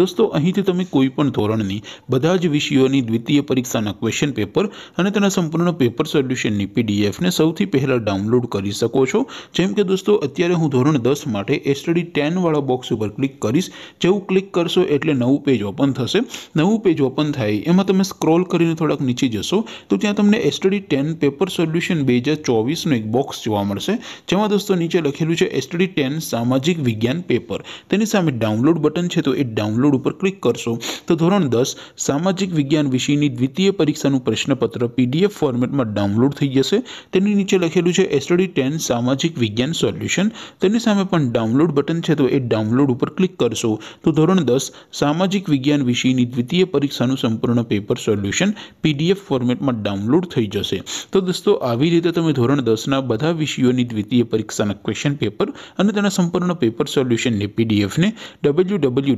દોસ્તો અહીંથી તમે કોઈ પણ ધોરણની બધા જ વિષયોની દ્વિતીય પરીક્ષાના ક્વેશ્ચન પેપર અને તેના સંપૂર્ણનો પેપર સોલ્યુશનની પીડીએફને સૌથી પહેલા ડાઉનલોડ કરી શકો છો જેમ કે દોસ્તો અત્યારે હું ધોરણ 10 માટે એસ્ટડી 10 વાળો બોક્સ ઉપર ક્લિક કરીશ જેઉ ક્લિક કરશો એટલે નવું પેજ ઓપન થશે નવું પેજ ઓપન થાય એમાં તમે સ્ક્રોલ કરીને થોડક નીચે જશો તો ત્યાં તમને એસ્ટડી 10 પેપર સોલ્યુશન 2024 નો એક બોક્સ જોવા મળશે જેમાં દોસ્તો નીચે લખેલું છે એસ્ટડી 10 સામાજિક વિજ્ઞાન પેપર તેની સામે ડાઉનલોડ બટન છે તો ઈટ ડાઉનલોડ ઉપર ક્લિક કરશો તો ધોરણ 10 સામાજિક વિજ્ઞાન વિષયની દ્વિતીય પરીક્ષાનું પ્રશ્નપત્ર પીડીએફ ફોર્મેટમાં ડાઉનલોડ થઈ જશે તેની નીચે લખેલું છે સ્ટડી 10 સામાજિક વિજ્ઞાન સોલ્યુશન તેની સામે પણ ડાઉનલોડ બટન છે તો ઈટ ડાઉનલોડ ઉપર ક્લિક કરશો તો ધોરણ 10 સામાજિક વિજ્ઞાન વિષયની દ્વિતીય પરીક્ષાનું સંપૂર્ણ પેપર સોલ્યુશન પીડીએફ ફોર્મેટમાં ડાઉનલોડ થઈ જશે તો દોસ્તો આ વિધે તમે ધોરણ 10 ના બધા વિષયોની દ્વિતીય પરીક્ષાના ક્વેશ્ચન પેપર અને તેના સંપૂર્ણના પેપર સોલ્યુશન ને પીડીએફ ને WW